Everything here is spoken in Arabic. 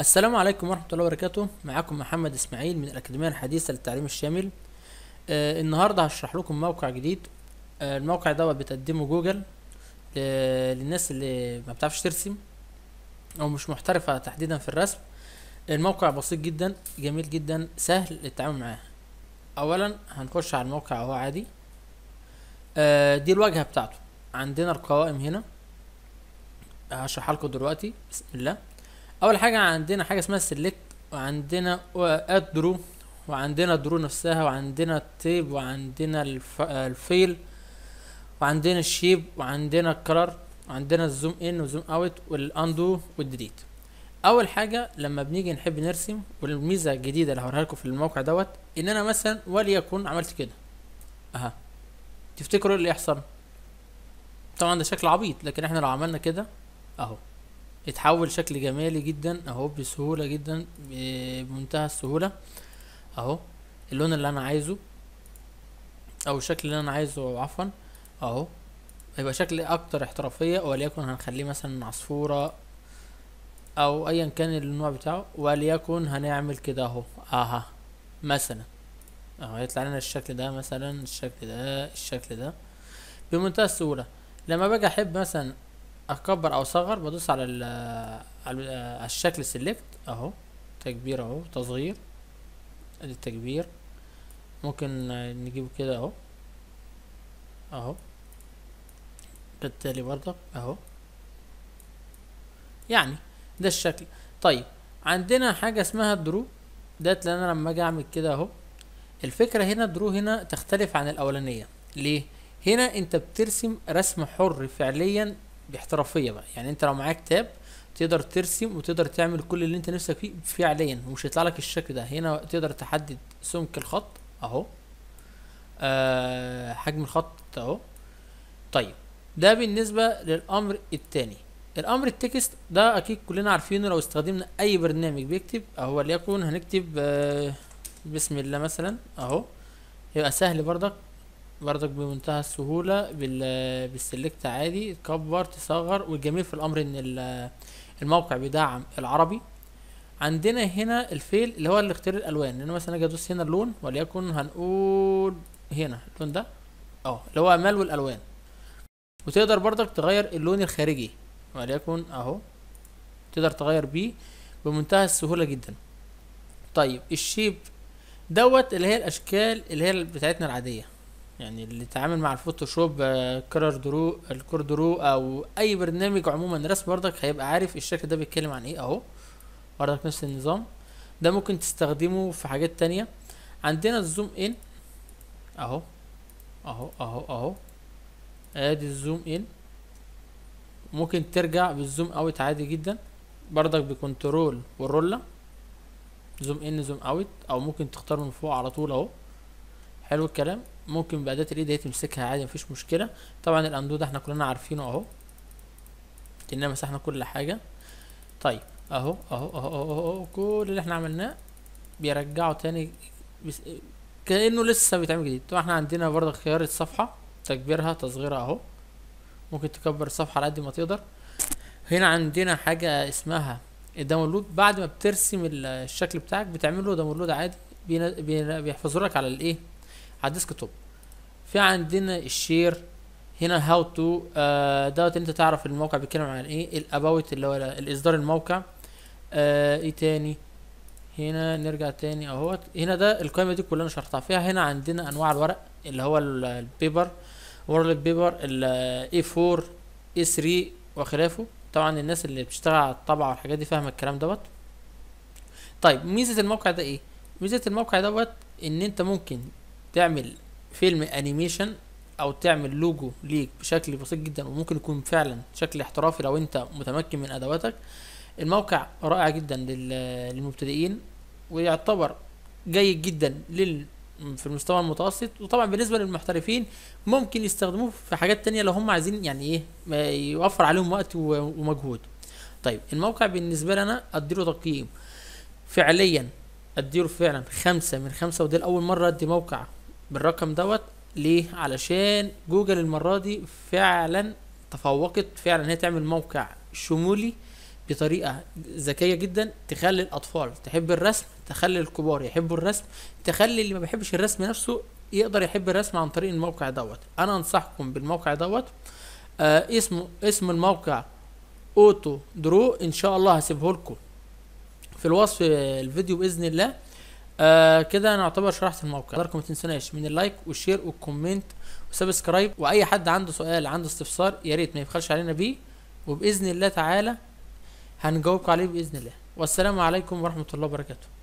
السلام عليكم ورحمة الله وبركاته معاكم محمد إسماعيل من الأكاديمية الحديثة للتعليم الشامل آه النهاردة هشرح لكم موقع جديد آه الموقع دوت بتقدمه جوجل للناس اللي ما بتعرفش ترسم أو مش محترفة تحديدا في الرسم الموقع بسيط جدا جميل جدا سهل التعامل معاه أولا هنخش على الموقع اهو عادي آه دي الواجهة بتاعته عندنا القوائم هنا هشرحها لكم دلوقتي بسم الله اول حاجه عندنا حاجه اسمها سيلكت وعندنا ادرو وعندنا درو نفسها وعندنا التيب وعندنا الف... الفيل وعندنا الشيب وعندنا الكرر وعندنا الزوم ان وزوم اوت والاندو والديليت اول حاجه لما بنيجي نحب نرسم والميزه الجديده اللي هوريها لكم في الموقع دوت ان انا مثلا وليكن عملت كده اها تفتكروا ايه اللي يحصل طبعا ده شكل عبيط لكن احنا لو عملنا كده اهو اتحول شكل جمالي جدا اهو بسهوله جدا بمنتهى السهوله اهو اللون اللي انا عايزه او الشكل اللي انا عايزه عفوا اهو هيبقى شكل اكتر احترافيه وليكن هنخليه مثلا عصفوره او ايا كان النوع بتاعه وليكن هنعمل كده اهو اها مثلا اهو هيطلع لنا الشكل ده مثلا الشكل ده الشكل ده بمنتهى السهوله لما باجي احب مثلا اكبر او اصغر بدوس على على الشكل سيلكت اهو تكبير اهو تصغير ادي التكبير ممكن نجيبه كده اهو اهو بالتالي برضك اهو يعني ده الشكل طيب عندنا حاجه اسمها درو ديت لان انا لما اجي اعمل كده اهو الفكره هنا درو هنا تختلف عن الاولانيه ليه هنا انت بترسم رسم حر فعليا باحترافيه بقى يعني انت لو معاك تاب تقدر ترسم وتقدر تعمل كل اللي انت نفسك فيه فعليا ومش هيطلع لك الشكل ده هنا تقدر تحدد سمك الخط اهو آه حجم الخط اهو طيب ده بالنسبه للامر الثاني الامر التكست ده اكيد كلنا عارفينه لو استخدمنا اي برنامج بيكتب اهو ليكن هنكتب آه بسم الله مثلا اهو يبقى سهل بردك برضك بمنتهى السهولة بالسلكت عادي تكبر تصغر والجميل في الأمر إن الموقع بيدعم العربي عندنا هنا الفيل اللي هو اللي اختير الألوان لأن مثلا أجي أدوس هنا اللون وليكن هنقول هنا اللون ده أه اللي هو ملو والألوان وتقدر برضك تغير اللون الخارجي وليكن أهو تقدر تغير بيه بمنتهى السهولة جدا طيب الشيب دوت اللي هي الأشكال اللي هي بتاعتنا العادية يعني اللي يتعامل مع الفوتوشوب آه، كرر درو الكور درو او اي برنامج عموما رسم برضك هيبقى عارف الشكل ده بيتكلم عن ايه اهو برضك نفس النظام ده ممكن تستخدمه في حاجات تانية عندنا الزوم ان اهو اهو اهو اهو ادي الزوم ان ممكن ترجع بالزوم اوت عادي جدا برضك بكنترول والرولة زوم ان زوم اوت او ممكن تختار من فوق على طول اهو حلو الكلام ممكن بأداة الايد هي تمسكها عادي مفيش مشكلة طبعا الاندو ده احنا كلنا عارفينه اهو كأننا مسحنا كل حاجة طيب اهو اهو اهو اهو, أهو, أهو كل اللي احنا عملناه بيرجعه تاني بس... كأنه لسه بيتعمل جديد طبعا احنا عندنا برضه خيار الصفحة تكبيرها تصغيرها اهو ممكن تكبر الصفحة على قد ما تقدر هنا عندنا حاجة اسمها الداونلود بعد ما بترسم الشكل بتاعك بتعمل له داونلود عادي بيحفظه لك على الايه على الديسك توب في عندنا الشير هنا هاو تو آه دوت انت تعرف الموقع بيتكلم عن ايه الاباوت اللي هو الاصدار الموقع آه ايه تاني هنا نرجع تاني اهوت هنا ده القائمه دي انا شرحتها فيها هنا عندنا انواع الورق اللي هو البيبر وورل بيبر الاي 4 اي 3 وخلافه طبعا الناس اللي بتشتغل على الطبعه والحاجات دي فاهمه الكلام دوت طيب ميزه الموقع ده ايه ميزه الموقع دوت ان انت ممكن تعمل فيلم انيميشن او تعمل لوجو ليك بشكل بسيط جدا وممكن يكون فعلا شكل احترافي لو انت متمكن من ادواتك الموقع رائع جدا للمبتدئين ويعتبر جيد جدا لل في المستوى المتوسط وطبعا بالنسبه للمحترفين ممكن يستخدموه في حاجات تانية لو هم عايزين يعني ايه يوفر عليهم وقت ومجهود طيب الموقع بالنسبه لي انا اديله تقييم فعليا اديله فعلا خمسة من خمسة ودي اول مره ادي موقع بالرقم دوت ليه علشان جوجل المره دي فعلا تفوقت فعلا هي تعمل موقع شمولي بطريقه ذكيه جدا تخلي الاطفال تحب الرسم تخلي الكبار يحبوا الرسم تخلي اللي ما بيحبش الرسم نفسه يقدر يحب الرسم عن طريق الموقع دوت انا انصحكم بالموقع دوت آه اسمه اسم الموقع اوتو درو ان شاء الله هسيبه لكم في الوصف الفيديو باذن الله آه كده انا اعتبر شرحت الموقع حضراتكم ما تنسوناش من اللايك والشير والكومنت وسبسكرايب واي حد عنده سؤال عنده استفسار يا ريت ما يبخلش علينا بيه وباذن الله تعالى هنجاوبكم عليه باذن الله والسلام عليكم ورحمه الله وبركاته